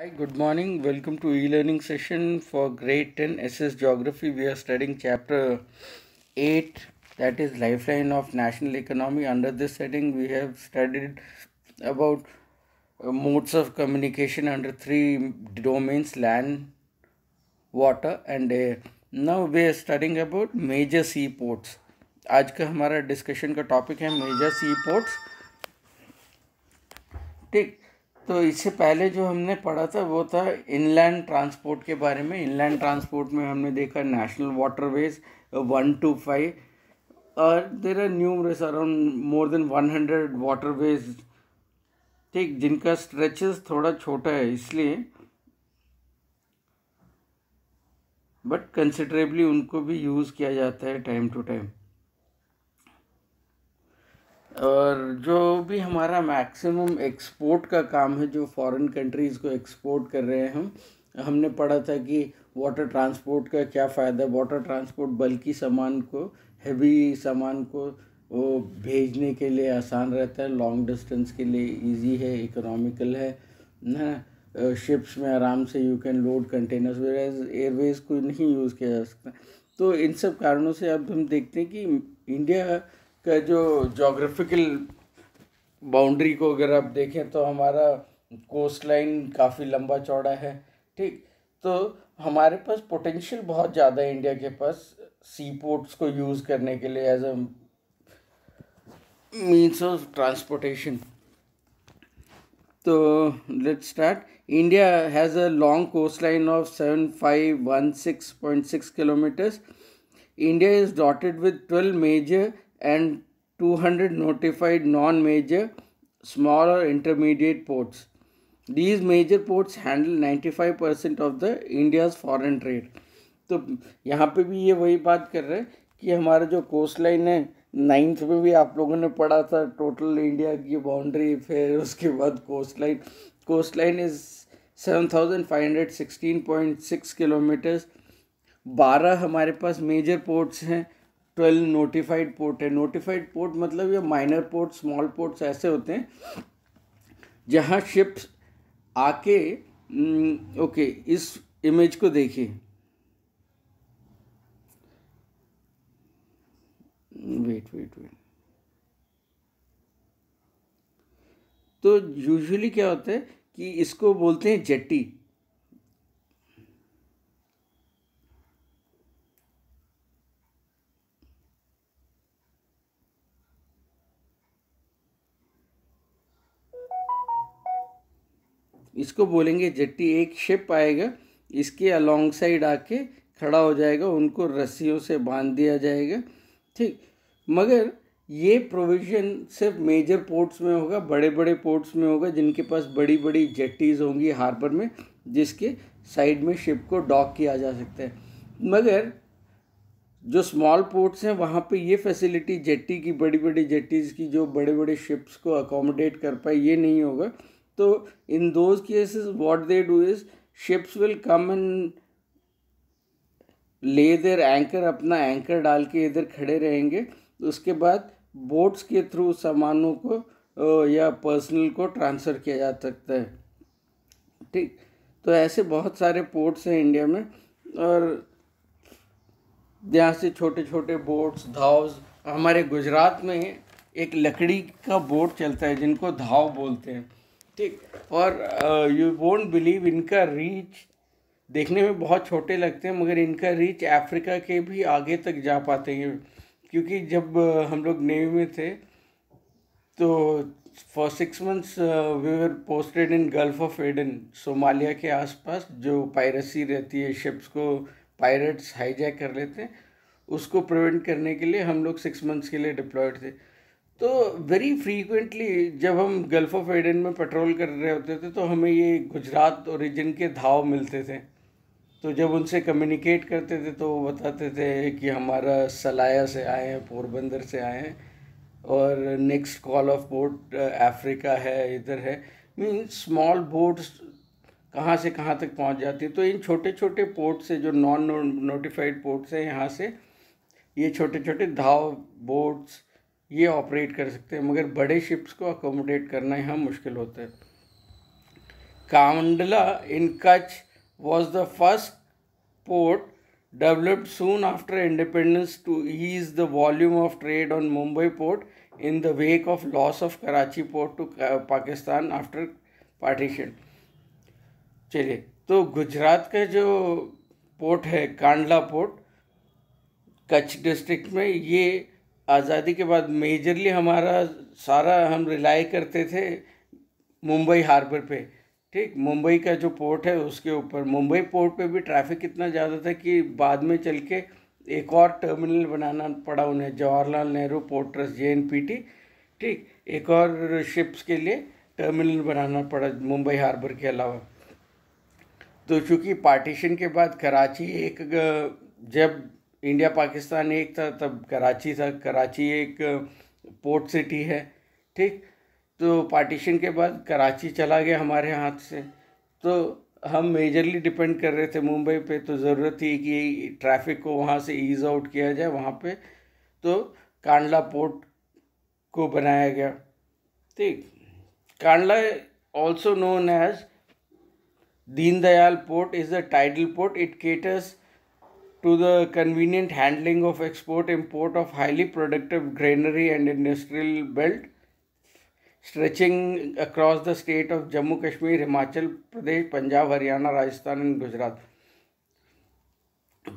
Hi, good morning. Welcome to e-learning session for grade 10 SS Geography. We are studying chapter 8 that is lifeline of national economy. Under this heading we have studied about uh, modes of communication under three domains land, water and air. Now we are studying about major seaports. Today, our हमारा discussion का topic है major तो इससे पहले जो हमने पढ़ा था वो था इनलैंड ट्रांसपोर्ट के बारे में इनलैंड ट्रांसपोर्ट में हमने देखा national waterways one two five और there are numerous around more than one hundred waterways ठीक जिनका स्ट्रेचेस थोड़ा छोटा है इसलिए बट कंसिडरेबली उनको भी यूज़ किया जाता है टाइम टू टाइम और जो भी हमारा मैक्सिमम एक्सपोर्ट का काम है जो फॉरेन कंट्रीज़ को एक्सपोर्ट कर रहे हैं हम हमने पढ़ा था कि वाटर ट्रांसपोर्ट का क्या फ़ायदा वाटर ट्रांसपोर्ट बल्कि सामान को हैवी सामान को वो भेजने के लिए आसान रहता है लॉन्ग डिस्टेंस के लिए इजी है इकोनॉमिकल है ना शिप्स में आराम से you can load containers ways airways को नहीं यूज़ किया जा सकता तो इन सब कारणों से अब हम देखते हैं कि इंडिया का जो जोग्राफिकल बाउंड्री को अगर आप देखें तो हमारा कोस्ट लाइन काफ़ी लंबा चौड़ा है ठीक तो हमारे पास पोटेंशियल बहुत ज़्यादा है इंडिया के पास सी पोर्ट्स को यूज़ करने के लिए as a means of transportation तो let's start India has a long coastline of seven five one six point six kilometres India is dotted with twelve major and 200 notified non-major small or intermediate ports. These major ports handle 95% of the India's foreign trade. तो यहाँ पे भी ये वही बात कर रहे हैं कि हमारा जो कोस्ट लाइन है नाइन्थ में भी आप लोगों ने पढ़ा था टोटल इंडिया की बाउंड्री फिर उसके बाद coastline coastline is seven thousand five hundred sixteen point six kilometres बारह हमारे पास मेजर पोर्ट्स हैं ट्वेल्व नोटिफाइड पोर्ट है नोटिफाइड पोर्ट मतलब ये माइनर पोर्ट स्मॉल पोर्ट्स ऐसे होते हैं जहाँ शिप्स आके हम्म, ओके इस इमेज को देखिए वेट वेट वेट तो यूजुअली क्या होता है कि इसको बोलते हैं जेट्टी इसको बोलेंगे जट्टी एक शिप आएगा इसके अलोंग साइड आके खड़ा हो जाएगा उनको रस्सियों से बांध दिया जाएगा ठीक मगर ये प्रोविज़न सिर्फ मेजर पोर्ट्स में होगा बड़े बड़े पोर्ट्स में होगा जिनके पास बड़ी बड़ी जट्टीज होंगी हार्बर में जिसके साइड में शिप को डॉक किया जा सकता है मगर जो स्मॉल पोर्ट्स हैं वहाँ पे ये फैसिलिटी जेट्टी की बड़ी बड़ी जेट्टीज़ की जो बड़े बड़े शिप्स को अकोमोडेट कर पाए ये नहीं होगा तो in those cases what they do is ships will come and lay there anchor अपना एंकर डाल के इधर खड़े रहेंगे उसके बाद बोट्स के थ्रू सामानों को या पर्सनल को ट्रांसफ़र किया जा सकता है ठीक तो ऐसे बहुत सारे पोर्ट्स हैं इंडिया में और यहाँ से छोटे छोटे बोट्स धावस हमारे गुजरात में एक लकड़ी का बोट चलता है जिनको धाव बोलते हैं ठीक और यू वोंट बिलीव इनका रीच देखने में बहुत छोटे लगते हैं मगर इनका रीच अफ्रीका के भी आगे तक जा पाते हैं क्योंकि जब हम लोग नेवी में थे तो for six months we were posted in Gulf of Aden Somalia के आसपास जो पायरेसी रहती है शिप्स को पायरेट्स हाईजैक कर लेते हैं उसको प्रिवेंट करने के लिए हम लोग सिक्स मंथ्स के लिए डिप्लॉयड थे तो वेरी फ्रीक्वेंटली जब हम गल्फ ऑफ एडन में पेट्रोल कर रहे होते थे तो हमें ये गुजरात ओरिजिन के धाव मिलते थे तो जब उनसे कम्युनिकेट करते थे तो वो बताते थे कि हमारा सलाया से आए हैं पोरबंदर से आए हैं और next call of boat Africa है इधर है मीन स्मॉल बोट्स कहाँ से कहाँ तक पहुँच जाती है तो इन छोटे छोटे पोर्ट से जो नॉन नोटिफाइड पोर्ट्स हैं यहाँ से ये छोटे छोटे धाव बोट्स ये ऑपरेट कर सकते हैं मगर बड़े शिप्स को अकोमोडेट करना यहाँ मुश्किल होता है Kandla in Kutch was the first port developed soon after independence to ease the volume of trade on Mumbai port in the wake of loss of Karachi port to Pakistan after partition चलिए तो गुजरात का जो पोर्ट है कांडला पोर्ट कच्छ डिस्ट्रिक्ट में ये आज़ादी के बाद मेजरली हमारा सारा हम रिलाई करते थे मुंबई हार्बर पे ठीक मुंबई का जो पोर्ट है उसके ऊपर मुंबई पोर्ट पे भी ट्रैफिक इतना ज़्यादा था कि बाद में चल के एक और टर्मिनल बनाना पड़ा उन्हें जवाहरलाल नेहरू पोर्ट ट्रस्ट जे ठीक एक और शिप्स के लिए टर्मिनल बनाना पड़ा मुंबई हार्बर के अलावा तो चूँकि पार्टीशन के बाद कराची एक जब इंडिया पाकिस्तान एक था तब कराची था कराची एक पोर्ट सिटी है ठीक तो पार्टीशन के बाद कराची चला गया हमारे हाथ से तो हम मेजरली डिपेंड कर रहे थे मुंबई पे तो ज़रूरत थी कि ट्रैफिक को वहाँ से ईज़ आउट किया जाए वहाँ पे तो कांडला पोर्ट को बनाया गया ठीक Kandla also known as Deendayal port is the tidal port it caters to the convenient handling of export import of highly productive granary and industrial belt stretching across the state of Jammu Kashmir, Himachal Pradesh, Punjab, Haryana, Rajasthan and Gujarat.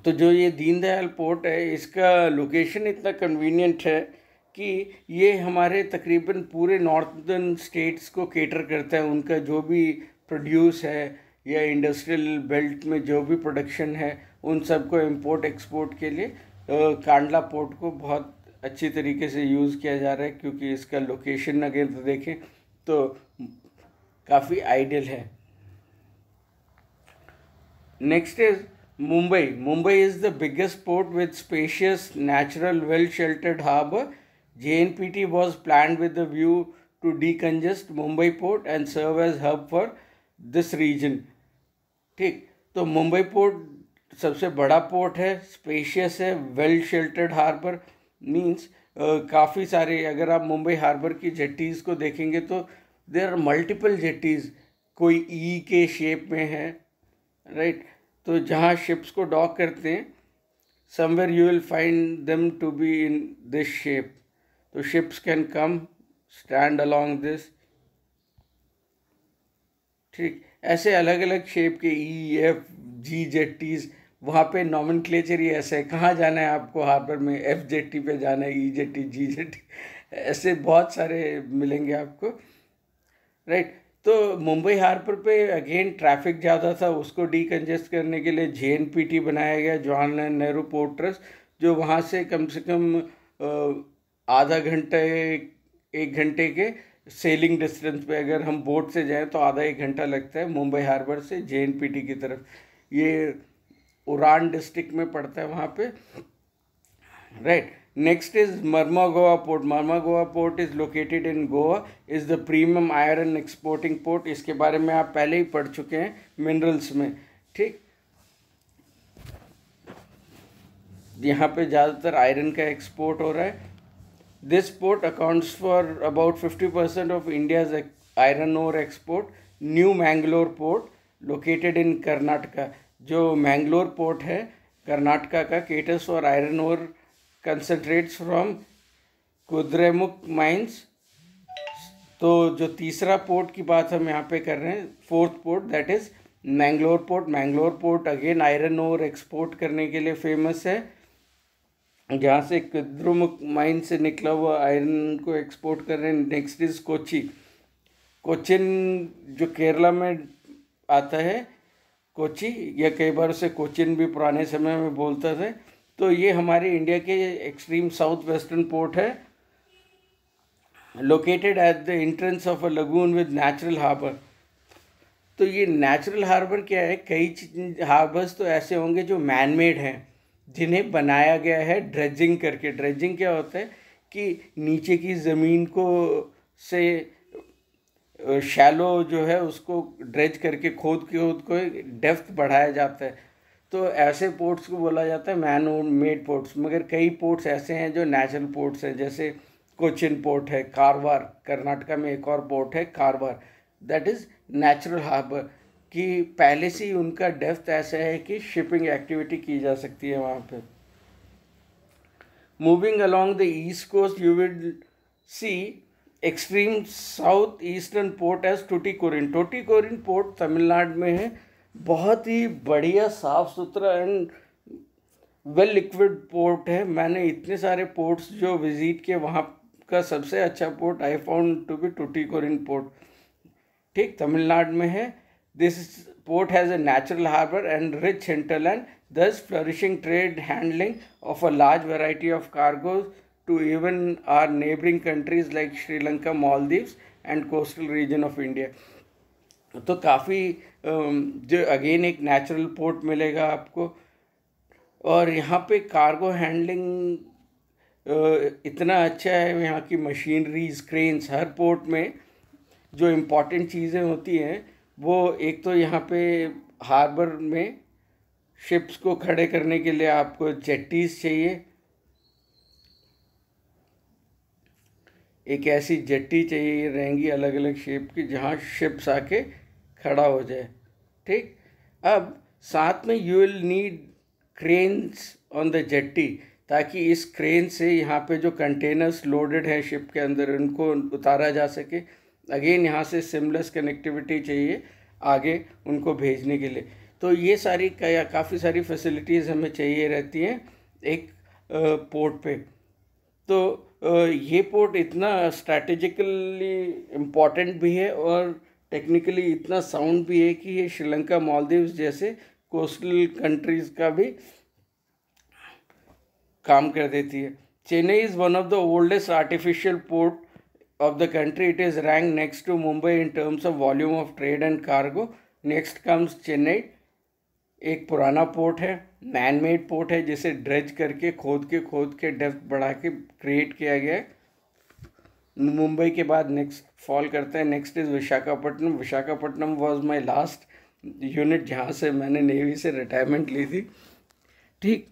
तो जो ये Deendayal port है इसका location इतना convenient है कि ये हमारे तकरीबन पूरे नॉर्थन स्टेट्स को केटर करता है उनका जो भी प्रोड्यूस है या इंडस्ट्रियल बेल्ट में जो भी प्रोडक्शन है उन सबको इम्पोर्ट एक्सपोर्ट के लिए कांडला पोर्ट को बहुत अच्छी तरीके से यूज़ किया जा रहा है क्योंकि इसका लोकेशन अगर तो देखें तो काफ़ी आइडियल है next is Mumbai Mumbai is the biggest port with spacious natural well sheltered harbour was plan with with view to decongest Mumbai port and serve as hub for this region ठीक तो मुंबई पोर्ट सबसे बड़ा पोर्ट है spacious है well sheltered harbour means काफ़ी सारे अगर आप मुंबई हार्बर की जेटीज़ को देखेंगे तो देर आर मल्टीपल जेटीज़ कोई ई e के शेप में है राइट right? तो जहाँ शिप्स को डॉक करते हैं somewhere you will find them to be in this shape तो ships can come stand along this ठीक ऐसे अलग अलग शेप के E F G Z Ts वहाँ पे नॉमन क्लेचर ही ऐसे है कहाँ जाना है आपको हार्बर में एफ जेड टी पर जाना है E Z T G Z T ऐसे बहुत सारे मिलेंगे आपको राइट तो मुंबई हार्बर पे अगेन ट्रैफिक ज़्यादा था उसको डीकंजेस्ट करने के लिए जे एन पी टी बनाया गया जवाहरलाल नेहरू पोर्ट ट्रस्ट जो वहाँ से कम से कम आधा घंटे एक घंटे के सेलिंग डिस्टेंस पे अगर हम बोट से जाएं तो आधा एक घंटा लगता है मुंबई हार्बर से जे की तरफ ये उरान डिस्ट्रिक्ट में पड़ता है वहाँ पे right next is Mormugao port Mormugao port is located in Goa is the premium iron exporting port इसके बारे में आप पहले ही पढ़ चुके हैं मिनरल्स में ठीक यहाँ पे ज़्यादातर आयरन का एक्सपोर्ट हो रहा है This port accounts for about 50% of India's iron ore export. New Mangalore port located in Karnataka. jo mangalore port hai karnataka ka caters for iron ore concentrates from Kudremukh mines तो जो तीसरा port की बात हम यहाँ पे कर रहे हैं fourth port that is Mangalore port Mangalore port again iron ore export करने के लिए फेमस है जहाँ से कुद्रुम माइन से निकला हुआ आयरन को एक्सपोर्ट कर रहे हैं नेक्स्ट इज कोची कोचिन जो केरला में आता है कोची या कई बार उसे कोचिन भी पुराने समय में बोलते थे तो ये हमारे इंडिया के एक्सट्रीम साउथ वेस्टर्न पोर्ट है located at the entrance of a lagoon with natural harbour तो ये नेचुरल हार्बर क्या है कई हार्बर्स तो ऐसे होंगे जो मैन मेड हैं जिन्हें बनाया गया है ड्रेजिंग करके ड्रेजिंग क्या होता है कि नीचे की ज़मीन को से शैलो जो है उसको ड्रेज करके खोद के खोद को डेप्थ बढ़ाया जाता है तो ऐसे पोर्ट्स को बोला जाता है मैन मेड पोर्ट्स मगर कई पोर्ट्स ऐसे हैं जो नेचुरल पोर्ट्स हैं जैसे कोचिन पोर्ट है कारवार कर्नाटका में एक और पोर्ट है Karwar that is natural harbour कि पहले से ही उनका डेफ्थ ऐसा है कि शिपिंग एक्टिविटी की जा सकती है वहाँ पर moving along the east coast you will see extreme south eastern port as Tuticorin port Tamil Nadu में है बहुत ही बढ़िया साफ सुथरा एंड वेल लिक्विड पोर्ट है मैंने इतने सारे पोर्ट्स जो विजिट किए वहाँ का सबसे अच्छा port I found to be कोरिन पोर्ट ठीक तमिलनाडु में है This port has a natural harbor and rich hinterland, thus flourishing trade handling of a large variety of cargoes to even our neighboring countries like Sri Lanka, Maldives and coastal region of India. तो काफ़ी जो again एक natural port मिलेगा आपको और यहाँ पे cargo handling इतना अच्छा है यहाँ की मशीनरीज क्रेन्स हर पोर्ट में जो इम्पोर्टेंट चीज़ें होती हैं वो एक तो यहाँ पे हार्बर में शिप्स को खड़े करने के लिए आपको जेट्टीज चाहिए एक ऐसी जेट्टी चाहिए रहेंगी अलग अलग शेप की जहाँ शिप्स आके खड़ा हो जाए ठीक अब साथ में you will need cranes on the jetty ताकि इस क्रेन से यहाँ पे जो कंटेनर्स लोडेड हैं शिप के अंदर उनको उतारा जा सके अगेन यहाँ से सिमलेस कनेक्टिविटी चाहिए आगे उनको भेजने के लिए तो ये सारी काफ़ी सारी फैसिलिटीज़ हमें चाहिए रहती हैं एक पोर्ट पे तो ये पोर्ट इतना स्ट्रैटेजिकली इम्पॉर्टेंट भी है और टेक्निकली इतना साउंड भी है कि ये श्रीलंका मालदीव जैसे कोस्टल कंट्रीज़ का भी काम कर देती है Chennai is one of the oldest artificial port of the country, it is ranked next to Mumbai in terms of volume of trade and cargo. Next comes Chennai एक पुराना पोर्ट है मैन मेड पोर्ट है जिसे ड्रेज करके खोद के खोद के डेप्थ बढ़ा के क्रिएट किया गया है मुंबई के बाद नेक्स्ट फॉल करते हैं next is Visakhapatnam Visakhapatnam was my last unit जहाँ से मैंने नेवी से रिटायरमेंट ली थी ठीक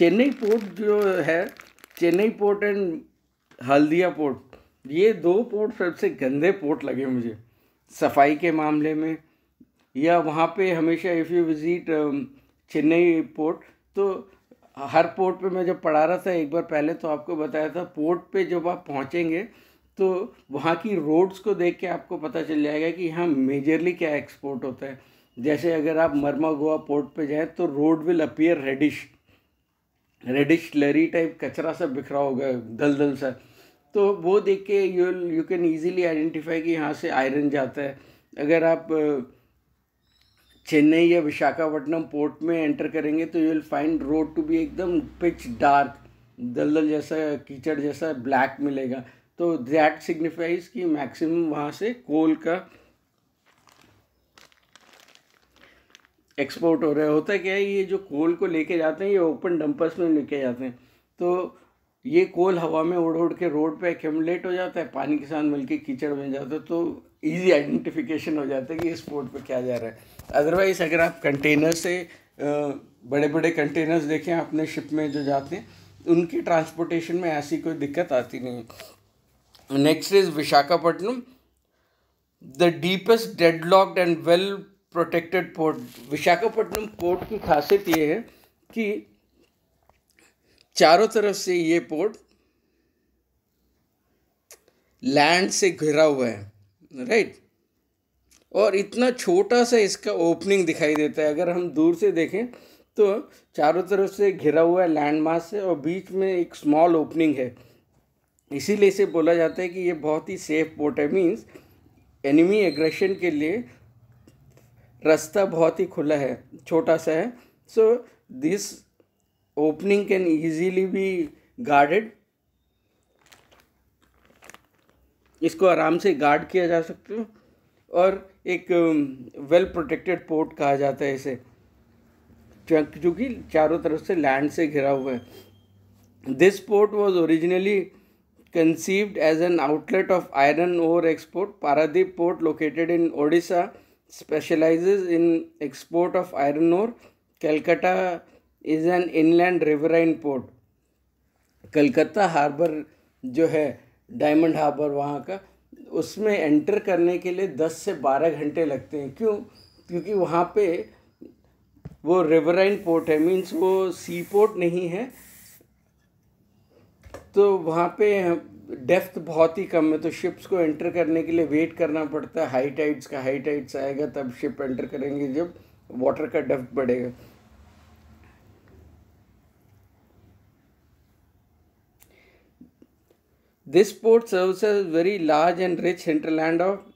चेन्नई पोर्ट जो है Chennai port and Haldia port ये दो पोर्ट सबसे गंदे पोर्ट लगे मुझे सफाई के मामले में या वहाँ पे हमेशा if you visit Chennai port तो हर पोर्ट पे मैं जब पढ़ा रहा था एक बार पहले तो आपको बताया था पोर्ट पे जब आप पहुँचेंगे तो वहाँ की रोड्स को देख के आपको पता चल जाएगा कि यहाँ मेजरली क्या एक्सपोर्ट होता है जैसे अगर आप मरमा गोवा पोर्ट पे जाएँ तो road will appear reddish reddish लरी टाइप कचरा सा बिखरा होगा दलदल सा तो वो देख के you you can easily identify कि यहाँ से आयरन जाता है अगर आप चेन्नई या विशाखापट्टनम पोर्ट में एंटर करेंगे तो you will find road to be एकदम पिच डार्क दलदल जैसा कीचड़ जैसा ब्लैक मिलेगा तो दैट सिग्निफाइज कि मैक्सिमम वहाँ से कोल का एक्सपोर्ट हो रहे होता है क्या है ये जो कोल को लेके जाते हैं ये ओपन डंपर्स में लेके जाते हैं तो ये कोल हवा में उड़ उड़ के रोड पे एक्यूमलेट हो जाता है पानी के साथ मिलके कीचड़ बन जाता है तो इजी आइडेंटिफिकेशन हो जाता है कि इस पोर्ट पे क्या जा रहा है अदरवाइज़ अगर आप कंटेनर से बड़े बड़े कंटेनर्स देखें अपने शिप में जो जाते हैं उनकी ट्रांसपोर्टेशन में ऐसी कोई दिक्कत आती नहीं next is Visakhapatnam the deepest landlocked and well protected port Visakhapatnam port की खासियत ये है कि चारों तरफ से ये पोर्ट लैंड से घिरा हुआ है राइट और इतना छोटा सा इसका ओपनिंग दिखाई देता है अगर हम दूर से देखें तो चारों तरफ से घिरा हुआ है लैंड मास से और बीच में एक स्मॉल ओपनिंग है इसीलिए इसे बोला जाता है कि ये बहुत ही सेफ पोर्ट है मीन्स एनिमी एग्रेशन के लिए रास्ता बहुत ही खुला है छोटा सा है so this opening can easily be guarded इसको आराम से गार्ड किया जा सकता है और एक वेल प्रोटेक्टेड पोर्ट कहा जाता है इसे जो कि चारों तरफ से लैंड से घिरा हुआ है this port was originally conceived as an outlet of iron ore export Paradip port located in Odisha specializes in export of iron ore. Calcutta is an inland riverine port. Calcutta harbour जो है डायमंड हार्बर वहाँ का उसमें enter करने के लिए 10 से 12 घंटे लगते हैं क्यों क्योंकि वहाँ पे वो रिवराइन पोर्ट है मींस वो सी पोर्ट नहीं है तो वहाँ पे डेफ्थ बहुत ही कम है तो शिप्स को एंटर करने के लिए वेट करना पड़ता है हाई टाइड्स का हाई टाइड्स आएगा तब शिप एंटर करेंगे जब वाटर का डेफ्थ बढ़ेगा this port service very large and rich hinterland of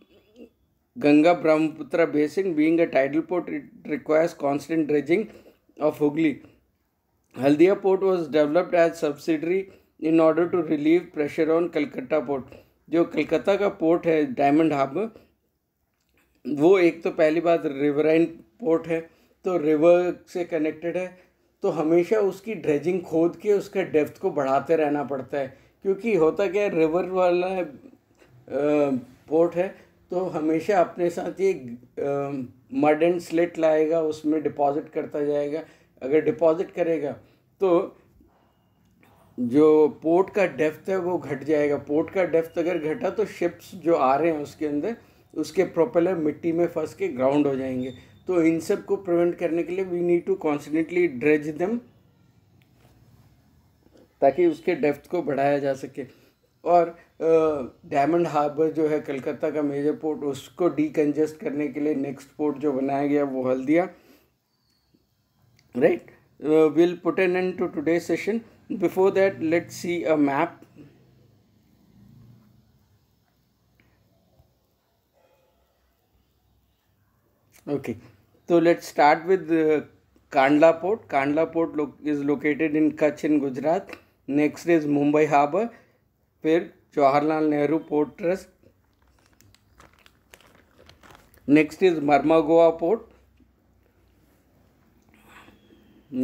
Ganga Brahmaputra basin being a tidal port it requires constant dredging of Hooghly Haldia port was developed as subsidiary in order to relieve pressure on Calcutta port जो कलकत्ता का port है diamond harbour वो एक तो पहली बात riverine port है तो रिवर से कनेक्टेड है तो हमेशा उसकी ड्रेजिंग खोद के उसके डेप्थ को बढ़ाते रहना पड़ता है क्योंकि होता क्या है रिवर वाला आ, पोर्ट है तो हमेशा अपने साथ ये मड एंड स्लेट लाएगा उसमें डिपॉजिट करता जाएगा अगर डिपॉजिट करेगा तो जो पोर्ट का डेप्थ है वो घट जाएगा पोर्ट का डेप्थ अगर घटा तो शिप्स जो आ रहे हैं उसके अंदर उसके प्रोपेलर मिट्टी में फंस के ग्राउंड हो जाएंगे तो इन सब को प्रिवेंट करने के लिए we need to constantly dredge them ताकि उसके डेप्थ को बढ़ाया जा सके और डायमंड हार्बर जो है कलकत्ता का मेजर पोर्ट उसको डीकंजेस्ट करने के लिए नेक्स्ट पोर्ट जो बनाया गया वो Haldia right will put an end to today session Before that, let's see a map. Okay, so let's start with the uh, Kandla port. Kandla port lo is located in Kutch in Gujarat. Next is Mumbai harbour. Then Jawaharlal Nehru Port Trust. next is marmagoa port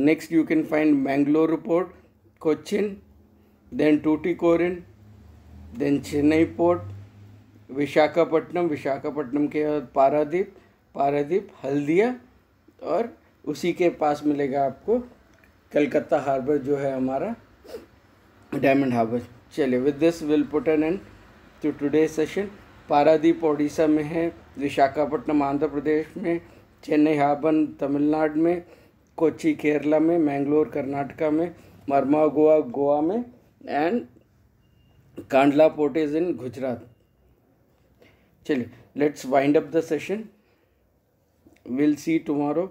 next you can find mangalore port then Tuticorin then Chennai port Visakhapatnam Visakhapatnam के बाद पारादीप पारादीप हल्दिया और उसी के पास मिलेगा आपको Calcutta harbour जो है हमारा डायमंड हार्बर चलिए with this will put an end to today session Paradip Odisha में है विशाखापट्टनम आंध्र प्रदेश में चेन्नई हार्बर तमिलनाडु में कोची केरला में मैंगलोर कर्नाटका में मरमा गोवा गोवा में and Kandla port is in Gujarat चलिए let's wind up the session will see tomorrow